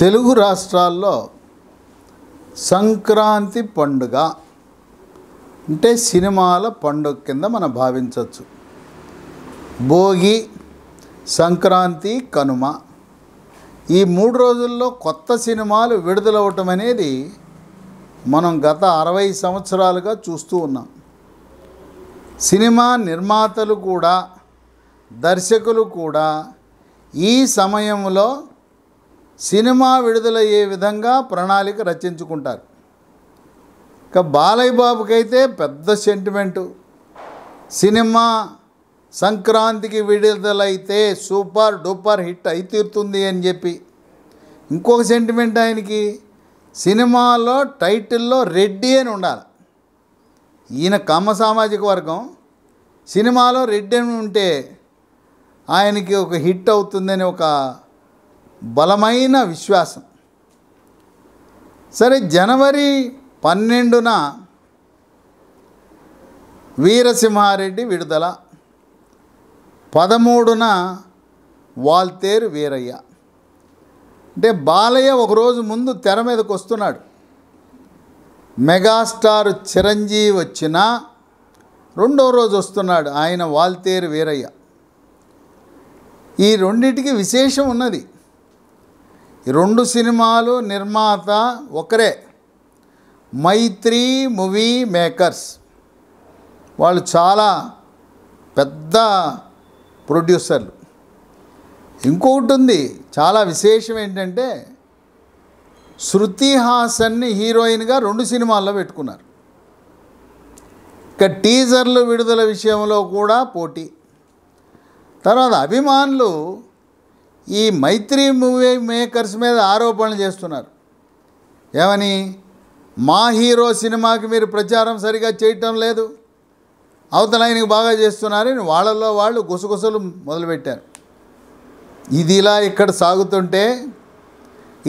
తెలుగు రాష్ట్రాల్లో సంక్రాంతి పండుగ అంటే సినిమాల పండుగ కింద మనం భావించవచ్చు భోగి సంక్రాంతి కనుమ ఈ మూడు రోజుల్లో కొత్త సినిమాలు విడుదలవటం అనేది మనం గత అరవై సంవత్సరాలుగా చూస్తూ ఉన్నాం సినిమా నిర్మాతలు కూడా దర్శకులు కూడా ఈ సమయంలో సినిమా విడుదలయ్యే విధంగా ప్రణాళిక రచించుకుంటారు ఇక బాలయ్య బాబుకైతే పెద్ద సెంటిమెంటు సినిమా సంక్రాంతికి విడుదలైతే సూపర్ డూపర్ హిట్ అయి తీరుతుంది అని చెప్పి ఇంకొక సెంటిమెంట్ ఆయనకి సినిమాలో టైటిల్లో రెడ్డి అని ఉండాలి ఈయన కమ్మ సామాజిక వర్గం సినిమాలో రెడ్డి అని ఉంటే ఆయనకి ఒక హిట్ అవుతుందని ఒక బలమైన విశ్వాసం సరే జనవరి పన్నెండున వీరసింహారెడ్డి విడుదల పదమూడున వాల్తేరు వీరయ్య అంటే బాలయ్య ఒకరోజు ముందు తెర మీదకు వస్తున్నాడు మెగాస్టార్ చిరంజీవి వచ్చిన రెండో రోజు వస్తున్నాడు ఆయన వాల్తేరు వీరయ్య ఈ రెండింటికి విశేషం ఉన్నది ఈ రెండు సినిమాలు నిర్మాత ఒకరే మైత్రి మూవీ మేకర్స్ వాళ్ళు చాలా పెద్ద ప్రొడ్యూసర్లు ఇంకొకటి ఉంది చాలా విశేషం ఏంటంటే శృతి హాసన్ని హీరోయిన్గా రెండు సినిమాల్లో పెట్టుకున్నారు ఇక టీజర్లు విడుదల విషయంలో కూడా పోటీ తర్వాత అభిమానులు ఈ మైత్రి మూవీ మేకర్స్ మీద ఆరోపణలు చేస్తున్నారు ఏమని మా హీరో సినిమాకి మీరు ప్రచారం సరిగా చేయటం లేదు అవతల ఆయనకు బాగా చేస్తున్నారని వాళ్ళల్లో వాళ్ళు గుసగుసలు మొదలుపెట్టారు ఇది ఇలా ఇక్కడ సాగుతుంటే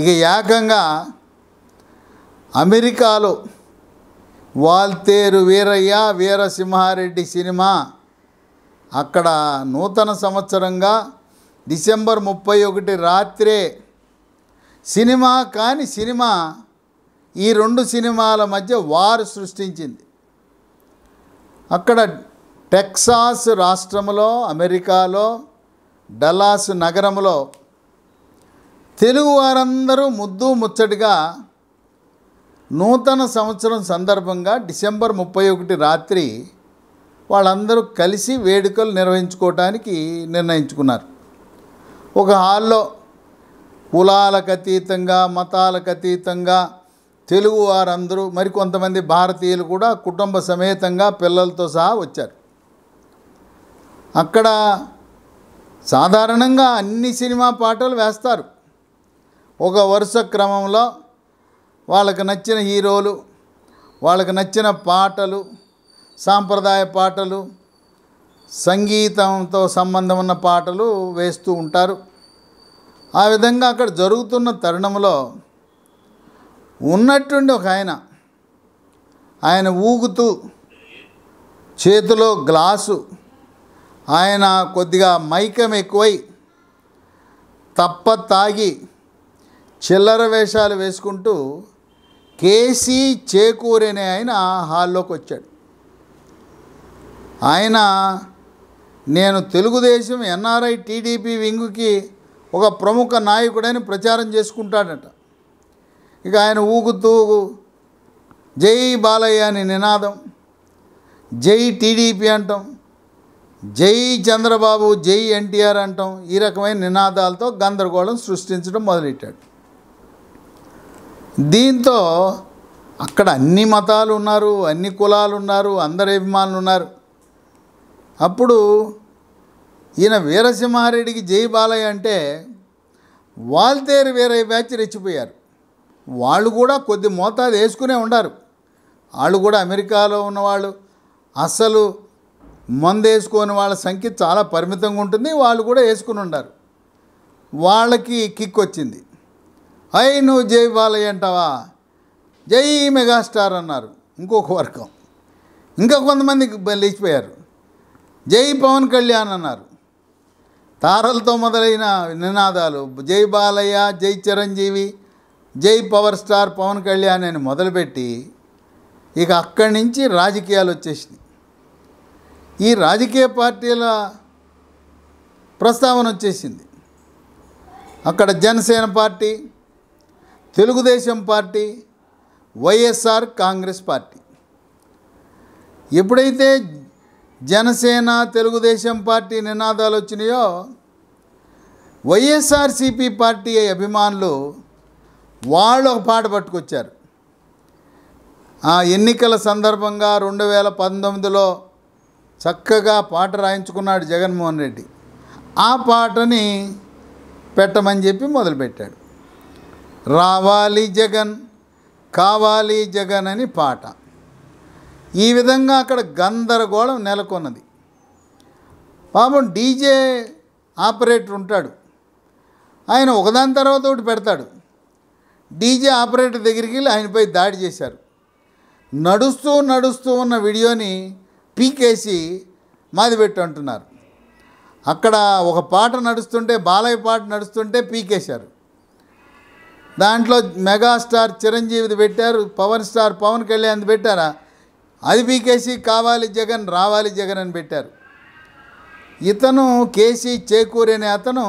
ఇక ఏకంగా అమెరికాలో వాల్తేరు వీరయ్య వీరసింహారెడ్డి సినిమా అక్కడ నూతన సంవత్సరంగా డిసెంబర్ ముప్పై ఒకటి రాత్రే సినిమా కాని సినిమా ఈ రెండు సినిమాల మధ్య వారు సృష్టించింది అక్కడ టెక్సాస్ రాష్ట్రంలో అమెరికాలో డలాస్ నగరంలో తెలుగు వారందరూ ముద్దు ముచ్చటిగా నూతన సంవత్సరం సందర్భంగా డిసెంబర్ ముప్పై ఒకటి రాత్రి వాళ్ళందరూ కలిసి వేడుకలు నిర్వహించుకోవడానికి నిర్ణయించుకున్నారు ఒక హాల్లో కులాలకు అతీతంగా మతాలకు అతీతంగా తెలుగు వారందరూ మరికొంతమంది భారతీయులు కూడా కుటుంబ సమేతంగా పిల్లలతో సహా వచ్చారు అక్కడ సాధారణంగా అన్ని సినిమా పాటలు వేస్తారు ఒక వరుస క్రమంలో వాళ్ళకు నచ్చిన హీరోలు వాళ్ళకు నచ్చిన పాటలు సాంప్రదాయ పాటలు సంగీతంతో సంబంధం ఉన్న పాటలు వేస్తూ ఉంటారు ఆ విధంగా అక్కడ జరుగుతున్న తరుణంలో ఉన్నట్టుండి ఒక ఆయన ఆయన ఊగుతూ చేతిలో గ్లాసు ఆయన కొద్దిగా మైకం ఎక్కువై తప్ప తాగి చిల్లర వేషాలు వేసుకుంటూ కేసీ చేకూరనే ఆయన హాల్లోకి వచ్చాడు ఆయన నేను తెలుగుదేశం ఎన్ఆర్ఐ టీడీపీ వింగుకి ఒక ప్రముఖ నాయకుడని ప్రచారం చేసుకుంటాడట ఇక ఆయన ఊగుతూ జై బాలయ్య అని నినాదం జై టీడీపీ అంటాం జై చంద్రబాబు జై ఎన్టీఆర్ అంటాం ఈ రకమైన నినాదాలతో గందరగోళం సృష్టించడం మొదలెట్టాడు దీంతో అక్కడ అన్ని మతాలు ఉన్నారు అన్ని కులాలు ఉన్నారు అందరి అభిమానులు ఉన్నారు అప్పుడు ఈయన వీరసింహారెడ్డికి జై బాలయ్య అంటే వాల్తేరు వేరే బ్యాచ్ రెచ్చిపోయారు వాళ్ళు కూడా కొద్ది మోతాదు వేసుకునే ఉండారు వాళ్ళు కూడా అమెరికాలో ఉన్నవాళ్ళు అస్సలు మందేసుకొని వాళ్ళ సంఖ్య చాలా పరిమితంగా ఉంటుంది వాళ్ళు కూడా వేసుకుని ఉండారు వాళ్ళకి కిక్ వచ్చింది అయ్యి నువ్వు జై బాలయ్య అంటావా జై మెగాస్టార్ అన్నారు ఇంకొక వర్గం ఇంకా కొంతమంది లేచిపోయారు జై పవన్ కళ్యాణ్ అన్నారు తారలతో మొదలైన నినాదాలు జై బాలయ్య జై చిరంజీవి జై పవర్ స్టార్ పవన్ కళ్యాణ్ అని మొదలుపెట్టి ఇక అక్కడి నుంచి రాజకీయాలు వచ్చేసినాయి ఈ రాజకీయ పార్టీల ప్రస్తావన వచ్చేసింది అక్కడ Janasena party Telugu Desam party YSR Congress party ఎప్పుడైతే జనసేన తెలుగుదేశం పార్టీ నినాదాలు వచ్చినాయో వైఎస్ఆర్సీపీ పార్టీ అభిమానులు వాళ్ళు ఒక పాట పట్టుకొచ్చారు ఆ ఎన్నికల సందర్భంగా రెండు వేల పంతొమ్మిదిలో చక్కగా పాట రాయించుకున్నాడు జగన్మోహన్ రెడ్డి ఆ పాటని పెట్టమని చెప్పి మొదలుపెట్టాడు రావాలి జగన్ కావాలి జగన్ అని పాట ఈ విధంగా అక్కడ గందరగోళం నెలకొన్నది పాపం డీజే ఆపరేటర్ ఉంటాడు ఆయన ఒకదాని తర్వాత ఒకటి పెడతాడు డీజే ఆపరేటర్ దగ్గరికి వెళ్ళి ఆయనపై దాడి చేశారు నడుస్తూ నడుస్తూ ఉన్న వీడియోని పీకేసి మాది పెట్టు అంటున్నారు అక్కడ ఒక పాట నడుస్తుంటే బాలయ్య పాట నడుస్తుంటే పీకేశారు దాంట్లో మెగాస్టార్ చిరంజీవిది పెట్టారు పవన్ స్టార్ పవన్ కళ్యాణ్ పెట్టారా అది కేసీ కావాలి జగన్ రావాలి జగన్ అని పెట్టారు ఇతను కేసీ చేకూరి అనే అతను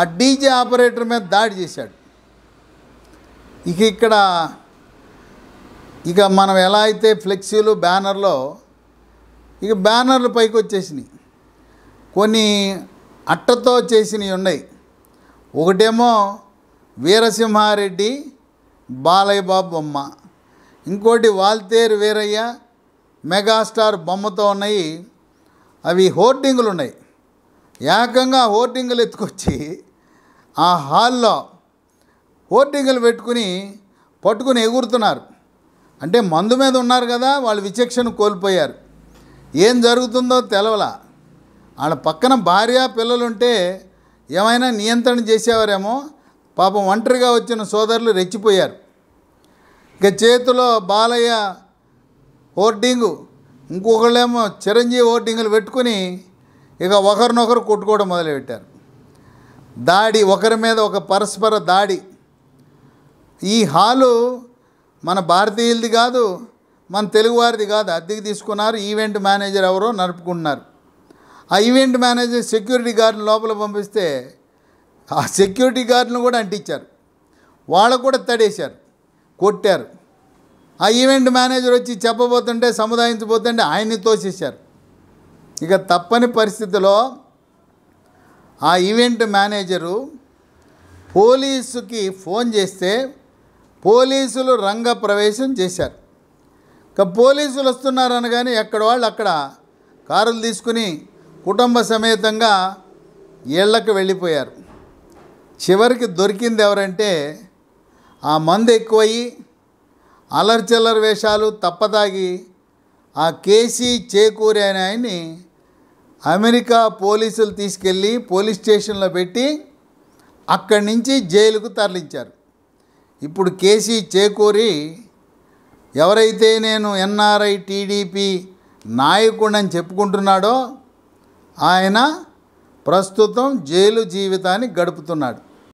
ఆ డీజే ఆపరేటర్ మీద దాడి చేశాడు ఇక ఇక్కడ ఇక మనం ఎలా అయితే ఫ్లెక్సీలు బ్యానర్లో ఇక బ్యానర్లు పైకి వచ్చేసినాయి కొన్ని అట్టతో చేసినవి ఉన్నాయి ఒకటేమో వీరసింహారెడ్డి బాబు బొమ్మ ఇంకోటి వాల్తేరు వీరయ్య మెగాస్టార్ బొమ్మతో ఉన్నాయి అవి హోర్డింగులు ఉన్నాయి ఏకంగా హోర్డింగులు ఎత్తుకొచ్చి ఆ హాల్లో హోర్డింగులు పెట్టుకుని పట్టుకుని ఎగురుతున్నారు అంటే మందు మీద ఉన్నారు కదా వాళ్ళు విచక్షణ కోల్పోయారు ఏం జరుగుతుందో తెలవలా వాళ్ళ పక్కన భార్య పిల్లలుంటే ఏమైనా నియంత్రణ చేసేవారేమో పాపం ఒంటరిగా వచ్చిన సోదరులు రెచ్చిపోయారు ఇక చేతిలో బాలయ్య ఓటింగు ఇంకొకళ్ళేమో చిరంజీవి ఓటింగులు పెట్టుకుని ఇక ఒకరినొకరు కొట్టుకోవడం మొదలుపెట్టారు దాడి ఒకరి మీద ఒక పరస్పర దాడి ఈ హాలు మన భారతీయులది కాదు మన తెలుగువారిది కాదు అద్దెకి తీసుకున్నారు ఈవెంట్ మేనేజర్ ఎవరో నడుపుకుంటున్నారు ఆ ఈవెంట్ మేనేజర్ సెక్యూరిటీ గార్డుని లోపల పంపిస్తే ఆ సెక్యూరిటీ గార్డును కూడా అంటించారు వాళ్ళకు కూడా తడేశారు కొట్టారు ఆ ఈవెంట్ మేనేజర్ వచ్చి చెప్పబోతుంటే సముదాయించబోతుంటే ఆయన్ని తోసేశారు ఇక తప్పని పరిస్థితిలో ఆ ఈవెంట్ మేనేజరు పోలీసుకి ఫోన్ చేస్తే పోలీసులు రంగ ప్రవేశం చేశారు ఇక పోలీసులు వస్తున్నారనగానే ఎక్కడ వాళ్ళు అక్కడ కారులు తీసుకుని కుటుంబ సమేతంగా ఇళ్లకు వెళ్ళిపోయారు చివరికి దొరికింది ఎవరంటే ఆ మందు ఎక్కువయ్యి అలర్చల్లర్ వేషాలు తప్పదాగి ఆ కేసీ చేకూరి అనే ఆయన్ని అమెరికా పోలీసులు తీసుకెళ్ళి పోలీస్ స్టేషన్లో పెట్టి అక్కడి నుంచి జైలుకు తరలించారు ఇప్పుడు కేసీ చేకూరి ఎవరైతే నేను ఎన్ఆర్ఐ టీడీపీ నాయకుడని చెప్పుకుంటున్నాడో ఆయన ప్రస్తుతం జైలు జీవితాన్ని గడుపుతున్నాడు